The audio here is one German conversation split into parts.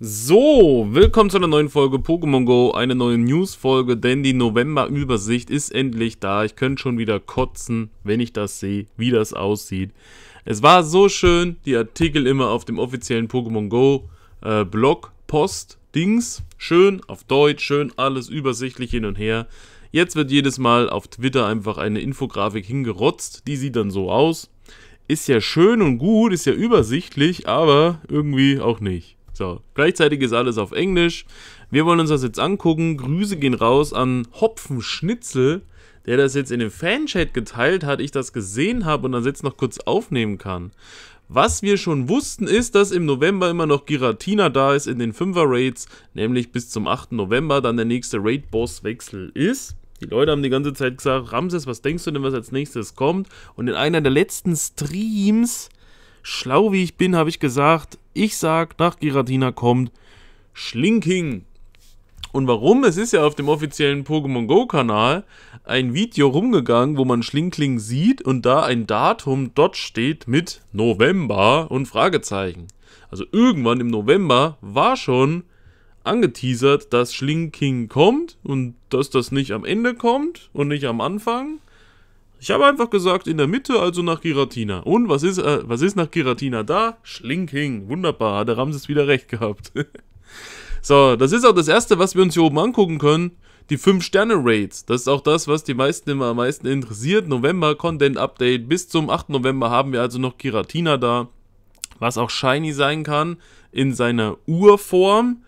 So, willkommen zu einer neuen Folge Pokémon Go, eine neue News-Folge, denn die November-Übersicht ist endlich da. Ich könnte schon wieder kotzen, wenn ich das sehe, wie das aussieht. Es war so schön, die Artikel immer auf dem offiziellen Pokémon Go äh, Blog, Post, Dings, schön auf Deutsch, schön alles übersichtlich hin und her. Jetzt wird jedes Mal auf Twitter einfach eine Infografik hingerotzt, die sieht dann so aus. Ist ja schön und gut, ist ja übersichtlich, aber irgendwie auch nicht. So, gleichzeitig ist alles auf Englisch. Wir wollen uns das jetzt angucken. Grüße gehen raus an Hopfenschnitzel, der das jetzt in den Fanchat geteilt hat, ich das gesehen habe und das jetzt noch kurz aufnehmen kann. Was wir schon wussten, ist, dass im November immer noch Giratina da ist in den 5er Raids, nämlich bis zum 8. November dann der nächste Raid-Boss-Wechsel ist. Die Leute haben die ganze Zeit gesagt, Ramses, was denkst du denn, was als nächstes kommt? Und in einer der letzten Streams Schlau wie ich bin, habe ich gesagt, ich sage, nach Giratina kommt Schlinking. Und warum? Es ist ja auf dem offiziellen Pokémon Go-Kanal ein Video rumgegangen, wo man Schlinkling sieht und da ein Datum dort steht mit November und Fragezeichen. Also irgendwann im November war schon angeteasert, dass Schlinking kommt und dass das nicht am Ende kommt und nicht am Anfang. Ich habe einfach gesagt, in der Mitte, also nach Giratina. Und was ist, äh, was ist nach Giratina da? Schlinking. Wunderbar, hat der Ramses wieder recht gehabt. so, das ist auch das Erste, was wir uns hier oben angucken können. Die 5-Sterne-Rates. Das ist auch das, was die meisten immer am meisten interessiert. November Content Update. Bis zum 8. November haben wir also noch Giratina da. Was auch shiny sein kann in seiner Urform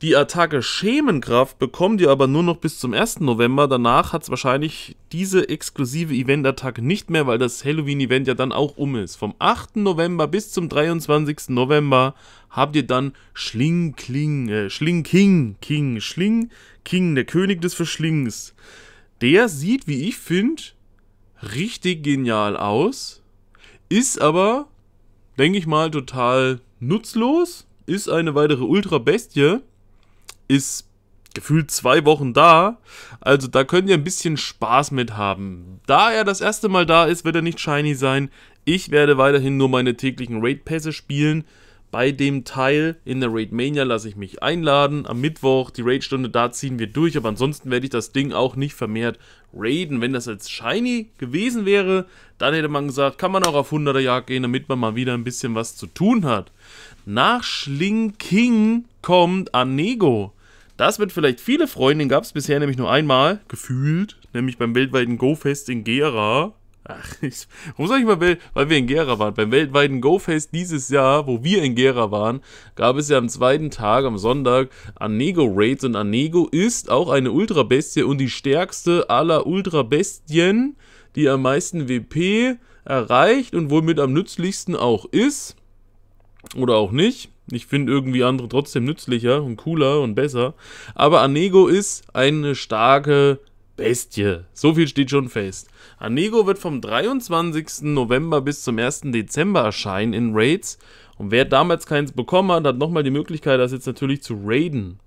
die Attacke Schemenkraft bekommt ihr aber nur noch bis zum 1. November. Danach hat es wahrscheinlich diese exklusive Event-Attacke nicht mehr, weil das Halloween-Event ja dann auch um ist. Vom 8. November bis zum 23. November habt ihr dann Schling Kling, äh, Schling King, King, Schling King, der König des Verschlings. Der sieht, wie ich finde, richtig genial aus, ist aber, denke ich mal, total nutzlos, ist eine weitere Ultra-Bestie ist gefühlt zwei Wochen da. Also da könnt ihr ein bisschen Spaß mit haben. Da er das erste Mal da ist, wird er nicht shiny sein. Ich werde weiterhin nur meine täglichen Raid-Pässe spielen. Bei dem Teil in der Raid Mania lasse ich mich einladen. Am Mittwoch die Raid-Stunde, da ziehen wir durch. Aber ansonsten werde ich das Ding auch nicht vermehrt raiden. Wenn das als Shiny gewesen wäre, dann hätte man gesagt, kann man auch auf 100er Jagd gehen, damit man mal wieder ein bisschen was zu tun hat. Nach Schling King kommt Anego. Das wird vielleicht viele freuen, den gab es bisher nämlich nur einmal, gefühlt, nämlich beim weltweiten Go-Fest in Gera. Ach, ich, warum sage ich mal, weil wir in Gera waren? Beim weltweiten Go-Fest dieses Jahr, wo wir in Gera waren, gab es ja am zweiten Tag, am Sonntag, Anego-Raids und Anego ist auch eine Ultra-Bestie und die stärkste aller Ultra-Bestien, die am meisten WP erreicht und womit am nützlichsten auch ist. Oder auch nicht. Ich finde irgendwie andere trotzdem nützlicher und cooler und besser. Aber Anego ist eine starke Bestie. So viel steht schon fest. Anego wird vom 23. November bis zum 1. Dezember erscheinen in Raids. Und wer damals keins bekommen hat, hat nochmal die Möglichkeit, das jetzt natürlich zu raiden.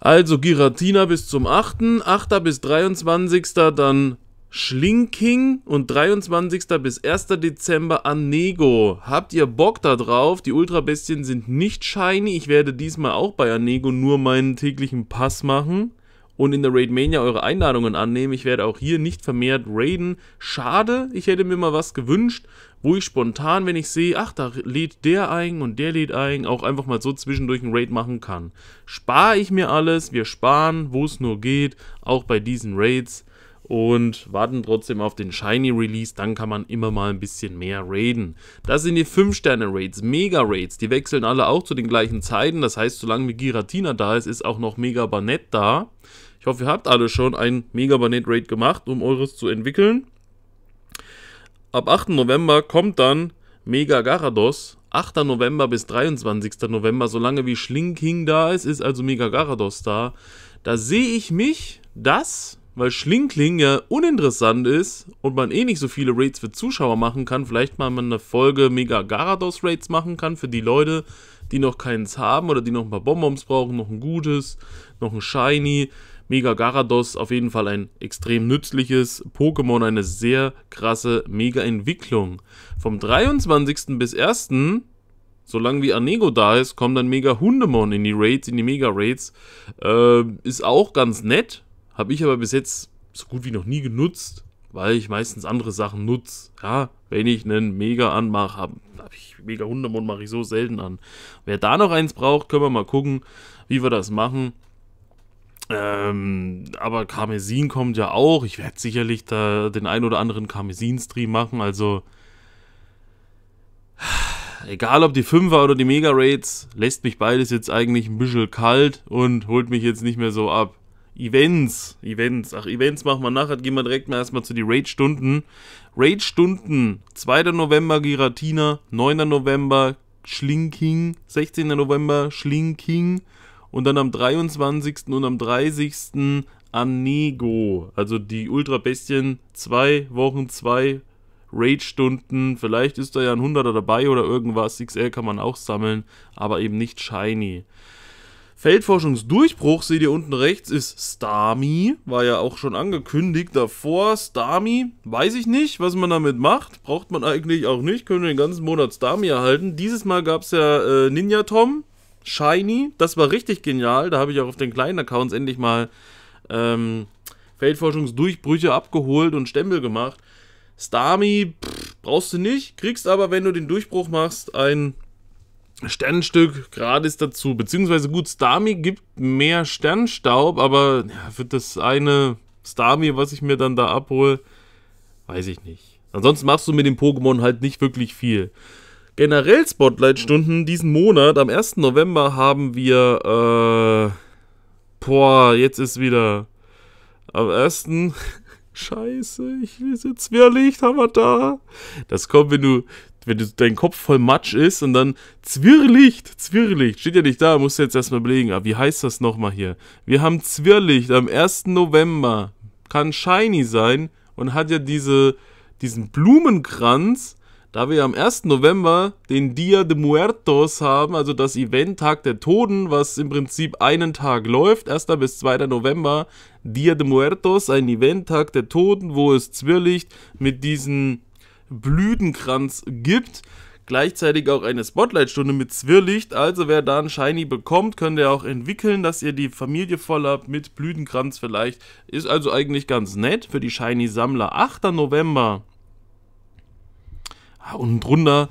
Also Giratina bis zum 8., 8. bis 23. Dann Schlinking und 23. bis 1. Dezember an Nego. Habt ihr Bock da drauf? Die Ultrabestien sind nicht shiny. Ich werde diesmal auch bei Anego nur meinen täglichen Pass machen und in der Raidmania eure Einladungen annehmen. Ich werde auch hier nicht vermehrt raiden. Schade, ich hätte mir mal was gewünscht, wo ich spontan, wenn ich sehe, ach, da lädt der ein und der lädt ein, auch einfach mal so zwischendurch einen Raid machen kann. Spare ich mir alles, wir sparen, wo es nur geht, auch bei diesen Raids und warten trotzdem auf den Shiny Release, dann kann man immer mal ein bisschen mehr raiden. Das sind die 5-Sterne-Raids, Mega-Raids, die wechseln alle auch zu den gleichen Zeiten, das heißt, solange wie Giratina da ist, ist auch noch Mega Banett da. Ich hoffe, ihr habt alle schon ein Mega Banett Raid gemacht, um eures zu entwickeln. Ab 8. November kommt dann Mega Garados, 8. November bis 23. November, solange wie Schlinking da ist, ist also Mega Garados da. Da sehe ich mich, dass weil Schlingling ja uninteressant ist und man eh nicht so viele Raids für Zuschauer machen kann, vielleicht mal eine Folge Mega Garados Raids machen kann für die Leute, die noch keins haben oder die noch ein paar Bonbons brauchen, noch ein gutes, noch ein Shiny. Mega Garados auf jeden Fall ein extrem nützliches Pokémon, eine sehr krasse Mega-Entwicklung. Vom 23. bis 1. Solange wie Arnego da ist, kommen dann Mega Hundemon in die Raids, in die Mega Raids. Äh, ist auch ganz nett, habe ich aber bis jetzt so gut wie noch nie genutzt, weil ich meistens andere Sachen nutze. Ja, wenn ich einen Mega anmache, habe hab ich Mega Hundemund mache ich so selten an. Wer da noch eins braucht, können wir mal gucken, wie wir das machen. Ähm, aber Karmesin kommt ja auch. Ich werde sicherlich da den ein oder anderen Karmesin-Stream machen. Also, egal ob die Fünfer oder die Mega-Rates, lässt mich beides jetzt eigentlich ein bisschen kalt und holt mich jetzt nicht mehr so ab. Events, Events, ach, Events machen wir nachher, gehen wir direkt mal erstmal zu den Raid-Stunden. Raid-Stunden, 2. November Giratina, 9. November Schlinking, 16. November Schlinking und dann am 23. und am 30. Anego, also die Ultra-Bestien, zwei Wochen, zwei Raid-Stunden, vielleicht ist da ja ein 100er dabei oder irgendwas, XL kann man auch sammeln, aber eben nicht shiny. Feldforschungsdurchbruch, seht ihr unten rechts, ist Stami. War ja auch schon angekündigt davor. Stami, weiß ich nicht, was man damit macht. Braucht man eigentlich auch nicht. Können wir den ganzen Monat Stami erhalten. Dieses Mal gab es ja äh, Ninja Tom, Shiny. Das war richtig genial. Da habe ich auch auf den kleinen Accounts endlich mal ähm, Feldforschungsdurchbrüche abgeholt und Stempel gemacht. Stami, pff, brauchst du nicht. Kriegst aber, wenn du den Durchbruch machst, ein Sternstück gratis dazu. Beziehungsweise gut, Starmie gibt mehr Sternstaub, aber ja, für das eine Starmie, was ich mir dann da abhole, weiß ich nicht. Ansonsten machst du mit dem Pokémon halt nicht wirklich viel. Generell Spotlight-Stunden diesen Monat, am 1. November haben wir, äh, boah, jetzt ist wieder, am 1. Scheiße, ich will jetzt mehr Licht haben wir da. Das kommt, wenn du wenn du, dein Kopf voll Matsch ist und dann Zwirrlicht, Zwirrlicht, steht ja nicht da, musst du jetzt erstmal überlegen, aber ah, wie heißt das nochmal hier? Wir haben Zwirrlicht am 1. November, kann shiny sein und hat ja diese, diesen Blumenkranz, da wir am 1. November den Dia de Muertos haben, also das Event Tag der Toten, was im Prinzip einen Tag läuft, 1. bis 2. November, Dia de Muertos, ein Event Tag der Toten, wo es Zwirrlicht mit diesen Blütenkranz gibt. Gleichzeitig auch eine Spotlight-Stunde mit Zwirrlicht. Also wer da ein Shiny bekommt, könnt ihr auch entwickeln, dass ihr die Familie voll habt mit Blütenkranz vielleicht. Ist also eigentlich ganz nett für die Shiny-Sammler. 8. November. Ah, unten drunter,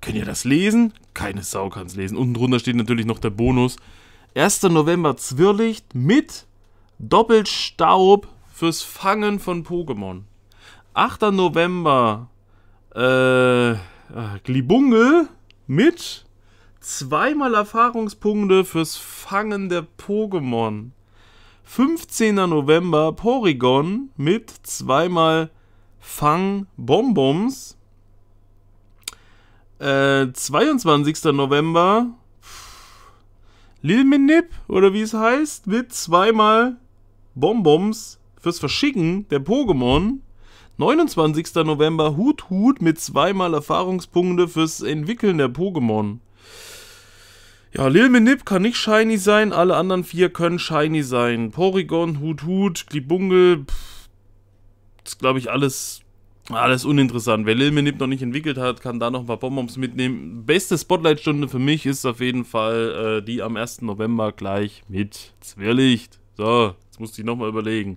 könnt ihr das lesen? Keine Sau kann es lesen. Unten drunter steht natürlich noch der Bonus. 1. November Zwirrlicht mit Doppelstaub fürs Fangen von Pokémon. 8. November äh, ah, Glibunge mit zweimal Erfahrungspunkte fürs Fangen der Pokémon. 15. November Porygon mit zweimal Fang-Bonbons. Äh, 22. November Lilminip oder wie es heißt, mit zweimal Bonbons fürs Verschicken der Pokémon. 29. November Hut Hut mit zweimal Erfahrungspunkte fürs Entwickeln der Pokémon. Ja, Lil Minip kann nicht shiny sein, alle anderen vier können shiny sein. Porygon, Hut Hut, Glibungle, pff, ist glaube ich alles, alles uninteressant. Wer Lil Minip noch nicht entwickelt hat, kann da noch ein paar Bonbons mitnehmen. Beste Spotlight-Stunde für mich ist auf jeden Fall äh, die am 1. November gleich mit Zwirlicht. So. Jetzt musste ich nochmal überlegen.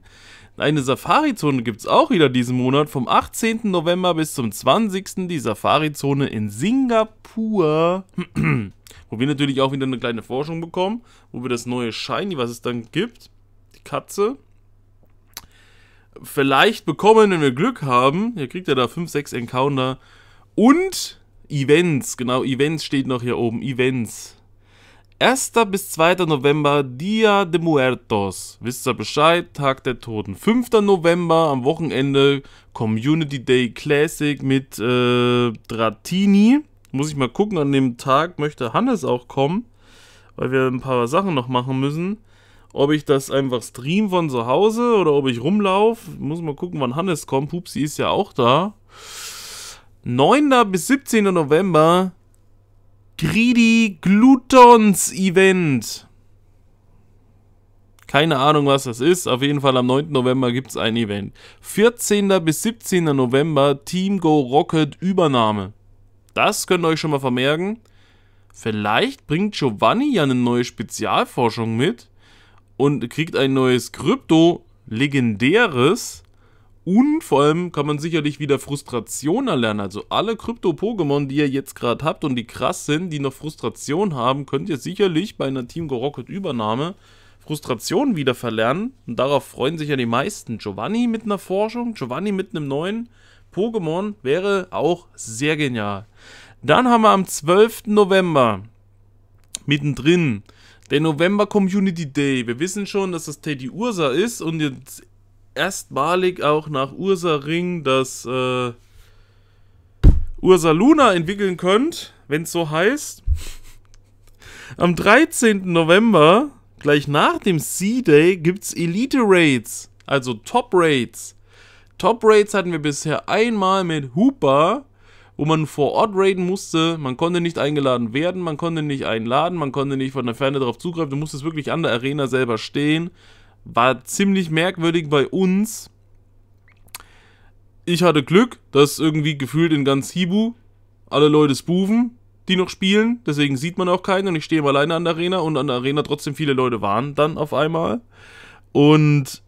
Eine Safari-Zone gibt es auch wieder diesen Monat. Vom 18. November bis zum 20. die Safari-Zone in Singapur. wo wir natürlich auch wieder eine kleine Forschung bekommen. Wo wir das neue Shiny, was es dann gibt. Die Katze. Vielleicht bekommen, wenn wir Glück haben. Hier kriegt er da 5, 6 Encounter. Und Events. Genau, Events steht noch hier oben. Events. 1. bis 2. November, Dia de Muertos. Wisst ihr Bescheid? Tag der Toten. 5. November am Wochenende Community Day Classic mit äh, Dratini. Muss ich mal gucken, an dem Tag möchte Hannes auch kommen, weil wir ein paar Sachen noch machen müssen. Ob ich das einfach stream von zu Hause oder ob ich rumlaufe, muss mal gucken, wann Hannes kommt. Pupsi ist ja auch da. 9. bis 17. November Greedy Glutons Event. Keine Ahnung, was das ist. Auf jeden Fall am 9. November gibt es ein Event. 14. bis 17. November Team Go Rocket Übernahme. Das könnt ihr euch schon mal vermerken. Vielleicht bringt Giovanni ja eine neue Spezialforschung mit und kriegt ein neues Krypto-Legendäres. Und vor allem kann man sicherlich wieder Frustration erlernen. Also alle Krypto-Pokémon, die ihr jetzt gerade habt und die krass sind, die noch Frustration haben, könnt ihr sicherlich bei einer Team Gorocket-Übernahme Frustration wieder verlernen. Und darauf freuen sich ja die meisten. Giovanni mit einer Forschung, Giovanni mit einem neuen Pokémon wäre auch sehr genial. Dann haben wir am 12. November mittendrin der November Community Day. Wir wissen schon, dass das Teddy Ursa ist und jetzt erstmalig auch nach Ursa Ring das äh, Ursa Luna entwickeln könnt, wenn es so heißt. Am 13. November, gleich nach dem C-Day, gibt es Elite Raids, also Top Raids. Top Raids hatten wir bisher einmal mit Hooper, wo man vor Ort raiden musste. Man konnte nicht eingeladen werden, man konnte nicht einladen, man konnte nicht von der Ferne darauf zugreifen. Du musstest wirklich an der Arena selber stehen war ziemlich merkwürdig bei uns. Ich hatte Glück, dass irgendwie gefühlt in ganz Hibu alle Leute spoofen, die noch spielen. Deswegen sieht man auch keinen und ich stehe alleine an der Arena und an der Arena trotzdem viele Leute waren dann auf einmal. Und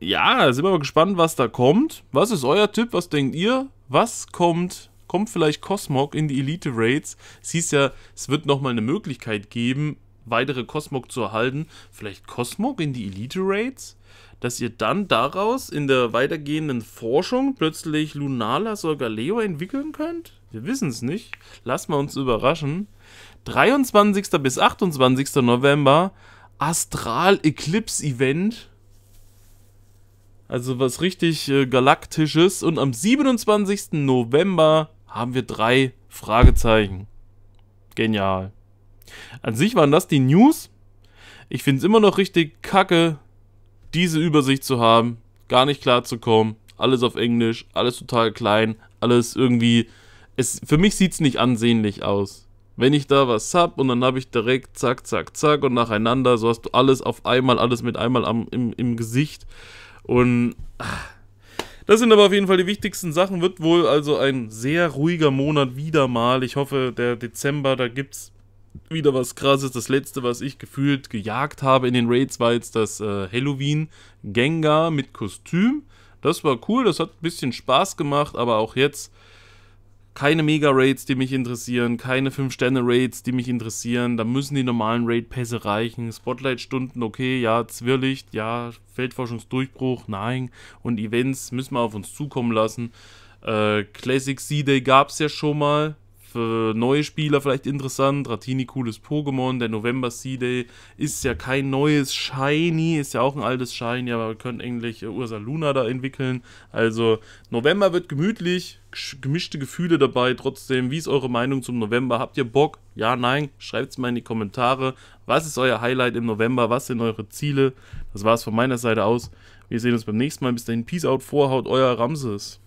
ja, sind wir mal gespannt, was da kommt. Was ist euer Tipp? Was denkt ihr? Was kommt? Kommt vielleicht Cosmog in die Elite Raids? Es hieß ja, es wird nochmal eine Möglichkeit geben, weitere Cosmog zu erhalten, vielleicht Cosmog in die Elite-Raids? Dass ihr dann daraus in der weitergehenden Forschung plötzlich Lunala oder entwickeln könnt? Wir wissen es nicht. Lass mal uns überraschen. 23. bis 28. November Astral Eclipse Event. Also was richtig äh, galaktisches. Und am 27. November haben wir drei Fragezeichen. Genial. An sich waren das die News. Ich finde es immer noch richtig kacke, diese Übersicht zu haben, gar nicht klar zu kommen. Alles auf Englisch, alles total klein, alles irgendwie. Es, für mich sieht es nicht ansehnlich aus. Wenn ich da was hab und dann habe ich direkt zack, zack, zack und nacheinander, so hast du alles auf einmal, alles mit einmal am, im, im Gesicht. Und ah, Das sind aber auf jeden Fall die wichtigsten Sachen. Wird wohl also ein sehr ruhiger Monat wieder mal. Ich hoffe, der Dezember, da gibt's wieder was krasses. Das letzte, was ich gefühlt gejagt habe in den Raids, war jetzt das äh, Halloween Gengar mit Kostüm. Das war cool, das hat ein bisschen Spaß gemacht, aber auch jetzt keine Mega-Raids, die mich interessieren, keine 5-Sterne-Raids, die mich interessieren. Da müssen die normalen Raid-Pässe reichen. Spotlight-Stunden, okay, ja, Zwirrlicht, ja, Feldforschungsdurchbruch, nein. Und Events müssen wir auf uns zukommen lassen. Äh, Classic Sea day gab es ja schon mal für neue Spieler vielleicht interessant. Ratini, cooles Pokémon. Der November C-Day ist ja kein neues Shiny, ist ja auch ein altes Shiny, aber wir können eigentlich äh, Ursa Luna da entwickeln. Also November wird gemütlich, gemischte Gefühle dabei. Trotzdem, wie ist eure Meinung zum November? Habt ihr Bock? Ja, nein? Schreibt es mal in die Kommentare. Was ist euer Highlight im November? Was sind eure Ziele? Das war es von meiner Seite aus. Wir sehen uns beim nächsten Mal. Bis dahin, Peace out, Vorhaut, euer Ramses.